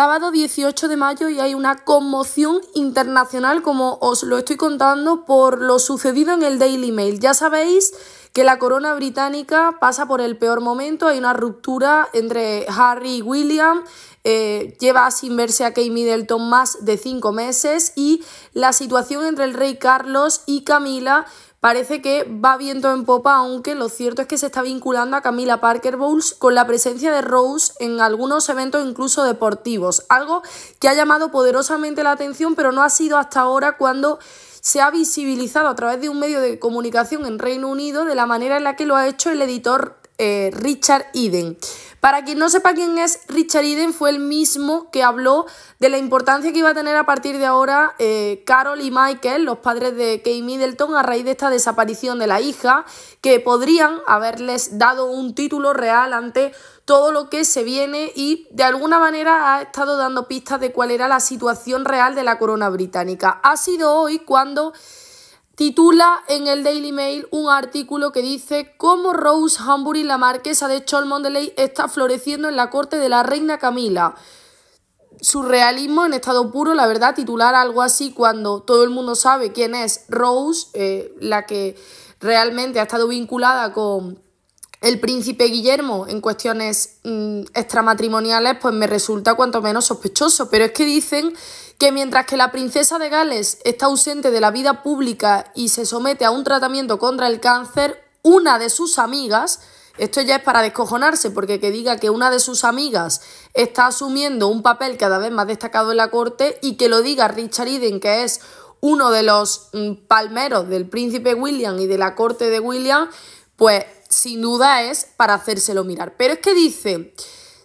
sábado 18 de mayo y hay una conmoción internacional, como os lo estoy contando, por lo sucedido en el Daily Mail. Ya sabéis que la corona británica pasa por el peor momento, hay una ruptura entre Harry y William, eh, lleva sin verse a Kate Middleton más de cinco meses y la situación entre el rey Carlos y Camila parece que va viento en popa, aunque lo cierto es que se está vinculando a Camila Parker Bowles con la presencia de Rose en algunos eventos incluso deportivos, algo que ha llamado poderosamente la atención, pero no ha sido hasta ahora cuando se ha visibilizado a través de un medio de comunicación en Reino Unido de la manera en la que lo ha hecho el editor eh, Richard Eden. Para quien no sepa quién es Richard Eden, fue el mismo que habló de la importancia que iba a tener a partir de ahora eh, Carol y Michael, los padres de Kay Middleton, a raíz de esta desaparición de la hija, que podrían haberles dado un título real ante todo lo que se viene y de alguna manera ha estado dando pistas de cuál era la situación real de la corona británica. Ha sido hoy cuando titula en el Daily Mail un artículo que dice cómo Rose Hambury, la marquesa de Cholmondeley, está floreciendo en la corte de la reina Camila. Surrealismo en estado puro, la verdad, titular algo así cuando todo el mundo sabe quién es Rose, eh, la que realmente ha estado vinculada con el príncipe Guillermo en cuestiones mm, extramatrimoniales, pues me resulta cuanto menos sospechoso. Pero es que dicen que mientras que la princesa de Gales está ausente de la vida pública y se somete a un tratamiento contra el cáncer, una de sus amigas, esto ya es para descojonarse, porque que diga que una de sus amigas está asumiendo un papel cada vez más destacado en la corte y que lo diga Richard Eden, que es uno de los mm, palmeros del príncipe William y de la corte de William, pues sin duda es para hacérselo mirar. Pero es que dice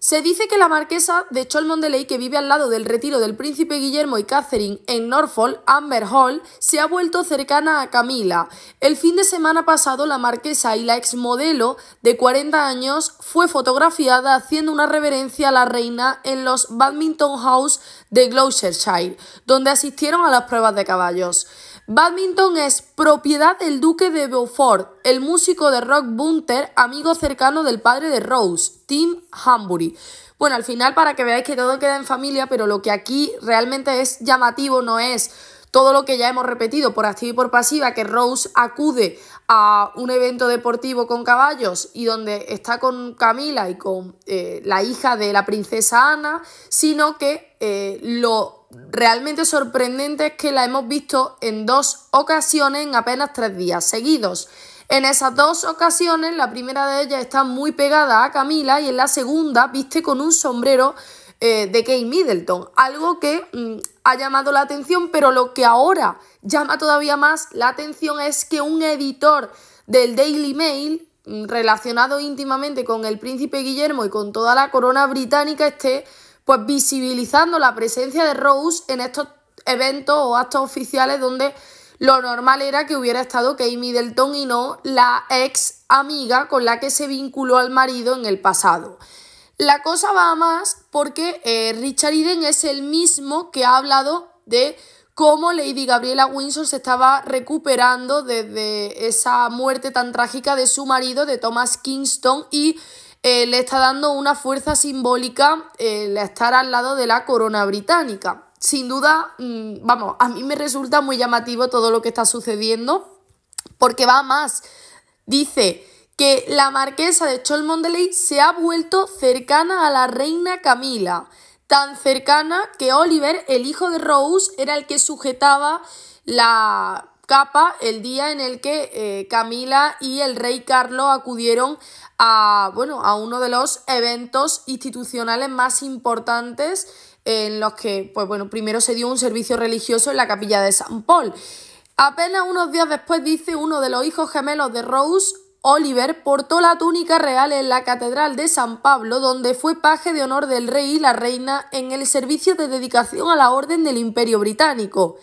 se dice que la marquesa de Cholmondeley, que vive al lado del retiro del príncipe Guillermo y Catherine en Norfolk, Amber Hall, se ha vuelto cercana a Camila. El fin de semana pasado, la marquesa y la exmodelo de 40 años fue fotografiada haciendo una reverencia a la reina en los Badminton House de Gloucestershire, donde asistieron a las pruebas de caballos. Badminton es propiedad del duque de Beaufort, el músico de rock Bunter, amigo cercano del padre de Rose, Tim Hambury. Bueno, al final para que veáis que todo queda en familia, pero lo que aquí realmente es llamativo no es todo lo que ya hemos repetido por activa y por pasiva, que Rose acude a un evento deportivo con caballos y donde está con Camila y con eh, la hija de la princesa Ana, sino que eh, lo realmente sorprendente es que la hemos visto en dos ocasiones en apenas tres días seguidos. En esas dos ocasiones, la primera de ellas está muy pegada a Camila y en la segunda viste con un sombrero eh, de Kate Middleton, algo que mm, ha llamado la atención, pero lo que ahora llama todavía más la atención es que un editor del Daily Mail mm, relacionado íntimamente con el príncipe Guillermo y con toda la corona británica esté pues visibilizando la presencia de Rose en estos eventos o actos oficiales donde lo normal era que hubiera estado Kay Middleton y no la ex amiga con la que se vinculó al marido en el pasado. La cosa va a más porque eh, Richard Eden es el mismo que ha hablado de cómo Lady Gabriela Windsor se estaba recuperando desde esa muerte tan trágica de su marido, de Thomas Kingston, y eh, le está dando una fuerza simbólica eh, el estar al lado de la corona británica. Sin duda, mm, vamos, a mí me resulta muy llamativo todo lo que está sucediendo, porque va más. Dice que la marquesa de Cholmondeley se ha vuelto cercana a la reina Camila, tan cercana que Oliver, el hijo de Rose, era el que sujetaba la capa el día en el que eh, Camila y el rey Carlos acudieron a, bueno, a uno de los eventos institucionales más importantes en los que, pues bueno, primero se dio un servicio religioso en la capilla de San Paul. Apenas unos días después, dice uno de los hijos gemelos de Rose, Oliver, portó la túnica real en la Catedral de San Pablo, donde fue paje de honor del rey y la reina en el servicio de dedicación a la Orden del Imperio Británico.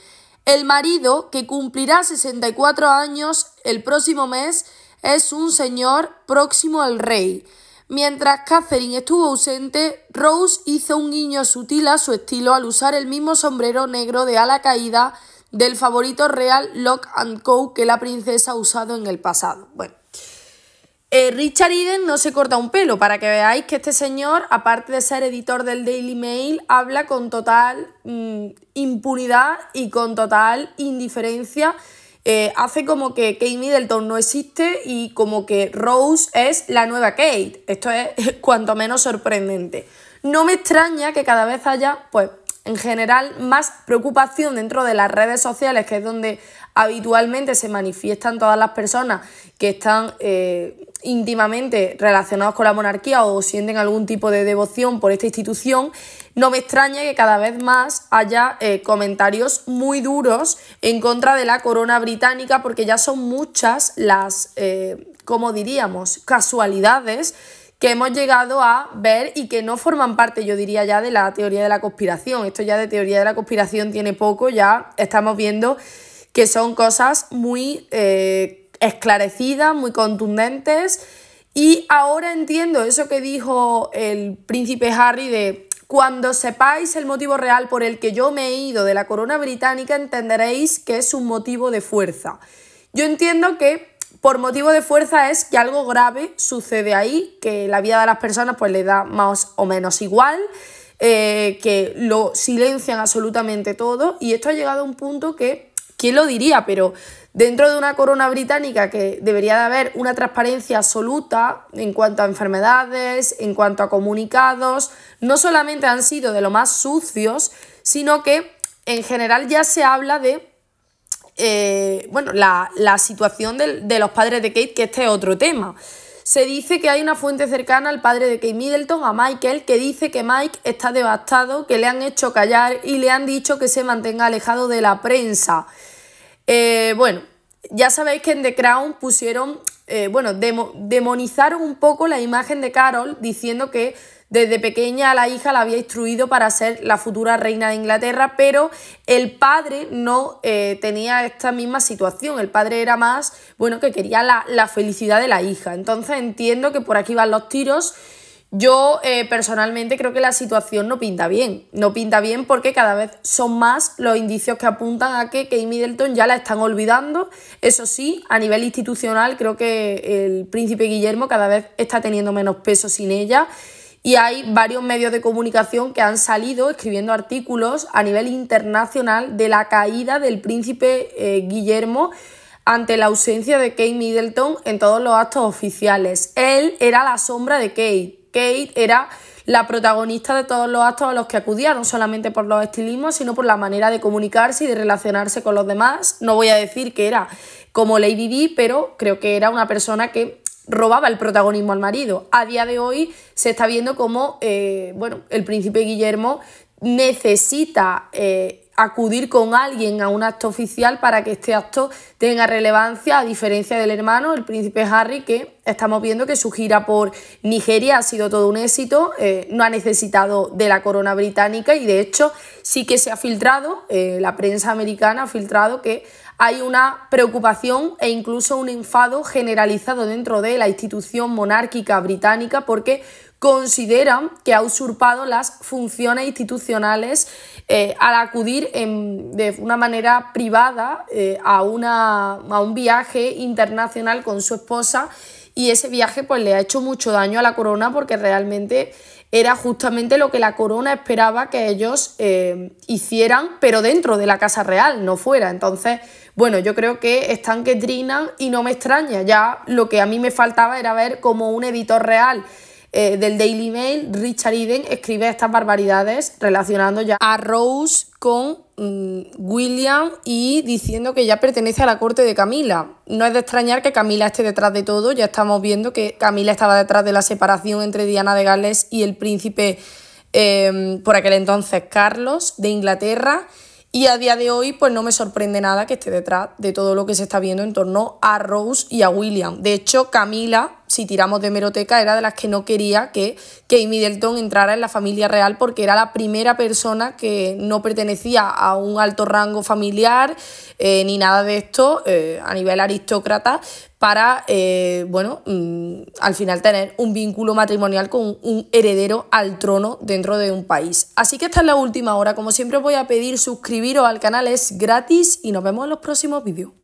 El marido, que cumplirá 64 años el próximo mes, es un señor próximo al rey. Mientras Catherine estuvo ausente, Rose hizo un guiño sutil a su estilo al usar el mismo sombrero negro de ala caída del favorito real Lock and Co que la princesa ha usado en el pasado. Bueno. Eh, Richard Eden no se corta un pelo, para que veáis que este señor, aparte de ser editor del Daily Mail, habla con total mm, impunidad y con total indiferencia eh, hace como que Kate Middleton no existe y como que Rose es la nueva Kate. Esto es cuanto menos sorprendente. No me extraña que cada vez haya, pues, en general, más preocupación dentro de las redes sociales, que es donde habitualmente se manifiestan todas las personas que están eh, íntimamente relacionadas con la monarquía o sienten algún tipo de devoción por esta institución no me extraña que cada vez más haya eh, comentarios muy duros en contra de la corona británica porque ya son muchas las, eh, como diríamos, casualidades que hemos llegado a ver y que no forman parte, yo diría ya, de la teoría de la conspiración. Esto ya de teoría de la conspiración tiene poco, ya estamos viendo que son cosas muy eh, esclarecidas, muy contundentes y ahora entiendo eso que dijo el príncipe Harry de cuando sepáis el motivo real por el que yo me he ido de la corona británica, entenderéis que es un motivo de fuerza. Yo entiendo que por motivo de fuerza es que algo grave sucede ahí, que la vida de las personas pues le da más o menos igual, eh, que lo silencian absolutamente todo y esto ha llegado a un punto que ¿Quién lo diría? Pero dentro de una corona británica que debería de haber una transparencia absoluta en cuanto a enfermedades, en cuanto a comunicados, no solamente han sido de lo más sucios, sino que en general ya se habla de eh, bueno, la, situación de, los padres de Kate, que este es otro tema. Se dice que hay una fuente cercana al padre de Kate Middleton, a Michael, que dice que Mike está devastado, que le han hecho callar y le han dicho que se mantenga alejado de la prensa. Eh, bueno, ya sabéis que en The Crown pusieron, eh, bueno, demonizaron un poco la imagen de Carol diciendo que desde pequeña la hija la había instruido para ser la futura reina de Inglaterra, pero el padre no eh, tenía esta misma situación. El padre era más, bueno, que quería la, la felicidad de la hija. Entonces entiendo que por aquí van los tiros. Yo eh, personalmente creo que la situación no pinta bien. No pinta bien porque cada vez son más los indicios que apuntan a que Kate Middleton ya la están olvidando. Eso sí, a nivel institucional creo que el príncipe Guillermo cada vez está teniendo menos peso sin ella. Y hay varios medios de comunicación que han salido escribiendo artículos a nivel internacional de la caída del príncipe eh, Guillermo ante la ausencia de Kate Middleton en todos los actos oficiales. Él era la sombra de Kate. Kate era la protagonista de todos los actos a los que acudía, no solamente por los estilismos, sino por la manera de comunicarse y de relacionarse con los demás. No voy a decir que era como Lady Di, pero creo que era una persona que robaba el protagonismo al marido. A día de hoy se está viendo como, eh, bueno, el príncipe Guillermo necesita eh, acudir con alguien a un acto oficial para que este acto tenga relevancia, a diferencia del hermano, el príncipe Harry, que estamos viendo que su gira por Nigeria ha sido todo un éxito, eh, no ha necesitado de la corona británica y de hecho sí que se ha filtrado, eh, la prensa americana ha filtrado que hay una preocupación e incluso un enfado generalizado dentro de la institución monárquica británica porque consideran que ha usurpado las funciones institucionales eh, al acudir de una manera privada eh, a, una, a un viaje internacional con su esposa y ese viaje pues le ha hecho mucho daño a la corona porque realmente era justamente lo que la corona esperaba que ellos eh, hicieran, pero dentro de la Casa Real, no fuera. Entonces, bueno, yo creo que están que trinan y no me extraña. Ya lo que a mí me faltaba era ver como un editor real eh, del Daily Mail, Richard Eden escribe estas barbaridades relacionando ya a Rose con mm, William y diciendo que ya pertenece a la corte de Camila. No es de extrañar que Camila esté detrás de todo, ya estamos viendo que Camila estaba detrás de la separación entre Diana de Gales y el príncipe em, por aquel entonces Carlos de Inglaterra. Y a día de hoy, pues no me sorprende nada que esté detrás de todo lo que se está viendo en torno a Rose y a William. De hecho, Camila si tiramos de meroteca, era de las que no quería que Amy Delton entrara en la familia real porque era la primera persona que no pertenecía a un alto rango familiar eh, ni nada de esto eh, a nivel aristócrata para, eh, bueno, mm, al final tener un vínculo matrimonial con un heredero al trono dentro de un país. Así que esta es la última hora. Como siempre voy a pedir suscribiros al canal, es gratis y nos vemos en los próximos vídeos.